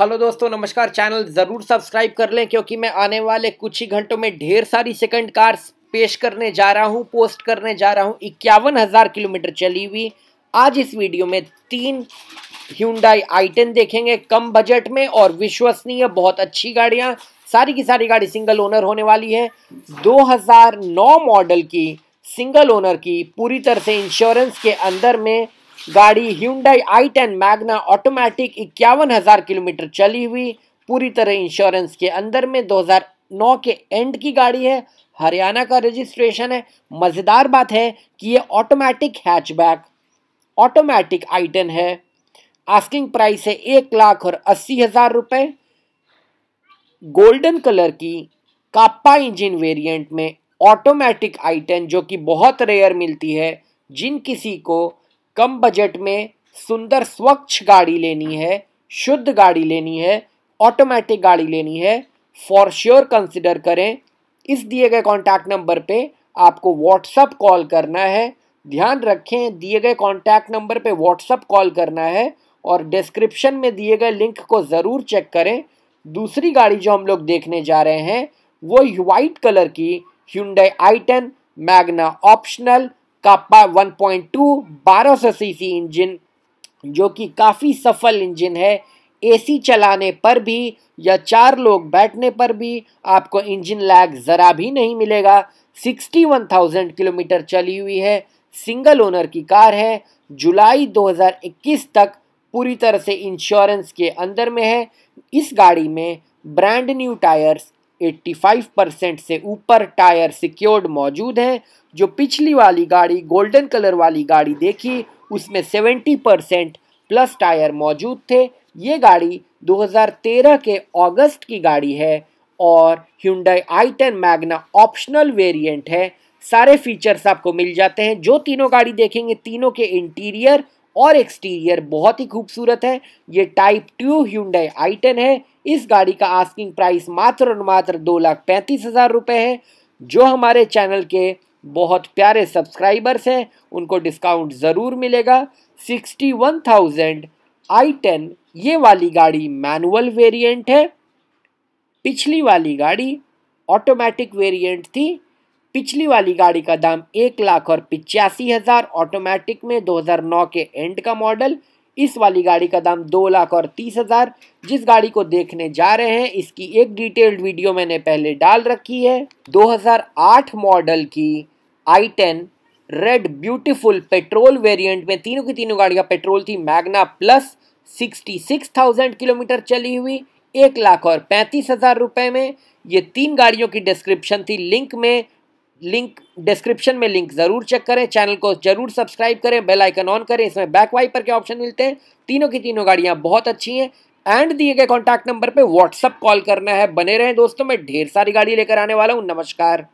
hello दोस्तों नमस्कार channel ज़रूर सब्सक्राइब कर लें क्योंकि मैं आने वाले कुछ ही घंटों में ढेर सारी सेकंड कार्स पेश करने जा रहा हूं पोस्ट करने जा रहा हूं इक्यावन हज़ार किलोमीटर चली हुई आज इस वीडियो में तीन ह्यूंडाई आई टेन देखेंगे कम बजट में और विश्वसनीय बहुत अच्छी गाड़ियाँ सारी की सारी गाड़ी सिंगल ओनर होने वाली है दो मॉडल की सिंगल ओनर की पूरी तरह से इंश्योरेंस के अंदर में गाड़ी Hyundai I ten Magna automatic इक्यावन हज़ार किलोमीटर चली हुई पूरी तरह इंश्योरेंस के अंदर में 2009 के एंड की गाड़ी है हरियाणा का रजिस्ट्रेशन है मज़ेदार बात है कि ये automatic hatchback automatic I ten है आस्किंग प्राइस है एक लाख और अस्सी हज़ार रुपये गोल्डन कलर की काप्पा इंजन वेरिएंट में ऑटोमेटिक आई टेन जो कि बहुत रेयर मिलती है जिन किसी को कम बजट में सुंदर स्वच्छ गाड़ी लेनी है शुद्ध गाड़ी लेनी है ऑटोमेटिक गाड़ी लेनी है फॉर श्योर कंसिडर करें इस दिए गए कॉन्टैक्ट नंबर पे आपको व्हाट्सअप कॉल करना है ध्यान रखें दिए गए कॉन्टैक्ट नंबर पे व्हाट्सअप कॉल करना है और डिस्क्रिप्शन में दिए गए लिंक को ज़रूर चेक करें दूसरी गाड़ी जो हम लोग देखने जा रहे हैं वो वाइट कलर की Hyundai I ten Magna optional बारह 1.2 1200 सीसी इंजन जो कि काफ़ी सफल इंजन है एसी चलाने पर भी या चार लोग बैठने पर भी आपको इंजन लैग ज़रा भी नहीं मिलेगा 61,000 किलोमीटर चली हुई है सिंगल ओनर की कार है जुलाई 2021 तक पूरी तरह से इंश्योरेंस के अंदर में है इस गाड़ी में ब्रांड न्यू टायर्स 85 परसेंट से ऊपर टायर सिक्योर्ड मौजूद हैं जो पिछली वाली गाड़ी गोल्डन कलर वाली गाड़ी देखी उसमें 70 परसेंट प्लस टायर मौजूद थे ये गाड़ी 2013 के अगस्त की गाड़ी है और Hyundai I ten Magna optional variant है सारे फीचर्स आपको मिल जाते हैं जो तीनों गाड़ी देखेंगे तीनों के इंटीरियर और एक्सटीरियर बहुत ही खूबसूरत है ये type two Hyundai I ten है इस गाड़ी का आस्किंग प्राइस मात्र और मात्र दो लाख पैंतीस हज़ार रुपये है जो हमारे चैनल के बहुत प्यारे सब्सक्राइबर्स हैं उनको डिस्काउंट ज़रूर मिलेगा sixty one thousand I ten ये वाली गाड़ी मैनुअल वेरिएंट है पिछली वाली गाड़ी ऑटोमेटिक वेरिएंट थी पिछली वाली गाड़ी का दाम एक लाख और पिचासी हज़ार ऑटोमेटिक में 2009 के एंड का मॉडल इस वाली गाड़ी का दाम दो लाख और तीस हज़ार जिस गाड़ी को देखने जा रहे हैं इसकी एक डिटेल्ड वीडियो मैंने पहले डाल रखी है 2008 मॉडल की I ten red beautiful petrol variant में तीनों की तीनों गाड़ियाँ पेट्रोल थी Magna plus sixty six thousand kilometer चली हुई एक लाख और पैंतीस हज़ार रुपये में ये तीन गाड़ियों की डिस्क्रिप्शन थी लिंक में लिंक डिस्क्रिप्शन में लिंक ज़रूर चेक करें चैनल को जरूर सब्सक्राइब करें बेल आइकन ऑन करें इसमें बैक वाइपर के ऑप्शन मिलते हैं तीनों की तीनों गाड़ियाँ बहुत अच्छी हैं एंड दिए गए कॉन्टैक्ट नंबर पे व्हाट्सअप कॉल करना है बने रहें दोस्तों मैं ढेर सारी गाड़ी लेकर आने वाला हूँ नमस्कार